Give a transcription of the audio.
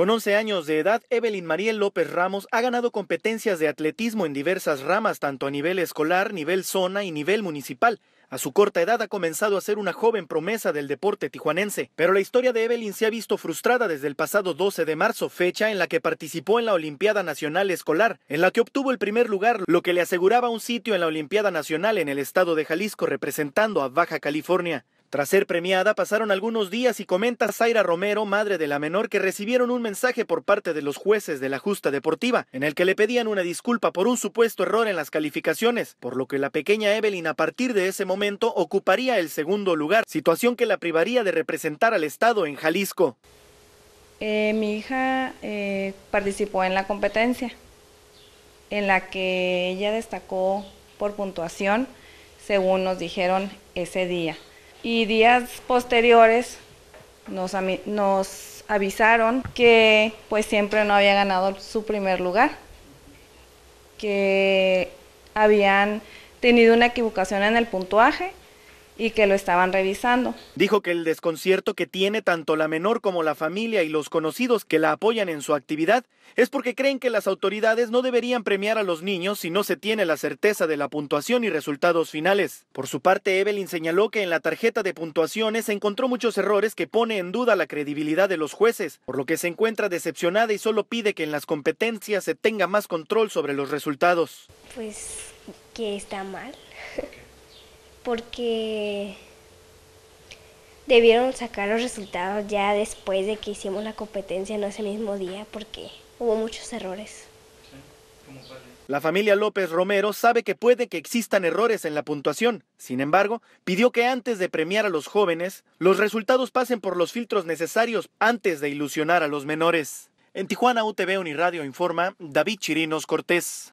Con 11 años de edad, Evelyn Mariel López Ramos ha ganado competencias de atletismo en diversas ramas, tanto a nivel escolar, nivel zona y nivel municipal. A su corta edad ha comenzado a ser una joven promesa del deporte tijuanense, pero la historia de Evelyn se ha visto frustrada desde el pasado 12 de marzo, fecha en la que participó en la Olimpiada Nacional Escolar, en la que obtuvo el primer lugar, lo que le aseguraba un sitio en la Olimpiada Nacional en el estado de Jalisco representando a Baja California. Tras ser premiada, pasaron algunos días y comenta Zaira Romero, madre de la menor, que recibieron un mensaje por parte de los jueces de la justa deportiva, en el que le pedían una disculpa por un supuesto error en las calificaciones, por lo que la pequeña Evelyn a partir de ese momento ocuparía el segundo lugar, situación que la privaría de representar al Estado en Jalisco. Eh, mi hija eh, participó en la competencia, en la que ella destacó por puntuación, según nos dijeron ese día y días posteriores nos, avisaron que pues siempre no había ganado su primer lugar, que habían tenido una equivocación en el puntuaje y que lo estaban revisando. Dijo que el desconcierto que tiene tanto la menor como la familia y los conocidos que la apoyan en su actividad es porque creen que las autoridades no deberían premiar a los niños si no se tiene la certeza de la puntuación y resultados finales. Por su parte, Evelyn señaló que en la tarjeta de puntuaciones encontró muchos errores que pone en duda la credibilidad de los jueces, por lo que se encuentra decepcionada y solo pide que en las competencias se tenga más control sobre los resultados. Pues que está mal porque debieron sacar los resultados ya después de que hicimos la competencia, no ese mismo día, porque hubo muchos errores. La familia López Romero sabe que puede que existan errores en la puntuación. Sin embargo, pidió que antes de premiar a los jóvenes, los resultados pasen por los filtros necesarios antes de ilusionar a los menores. En Tijuana, UTV Uniradio informa David Chirinos Cortés.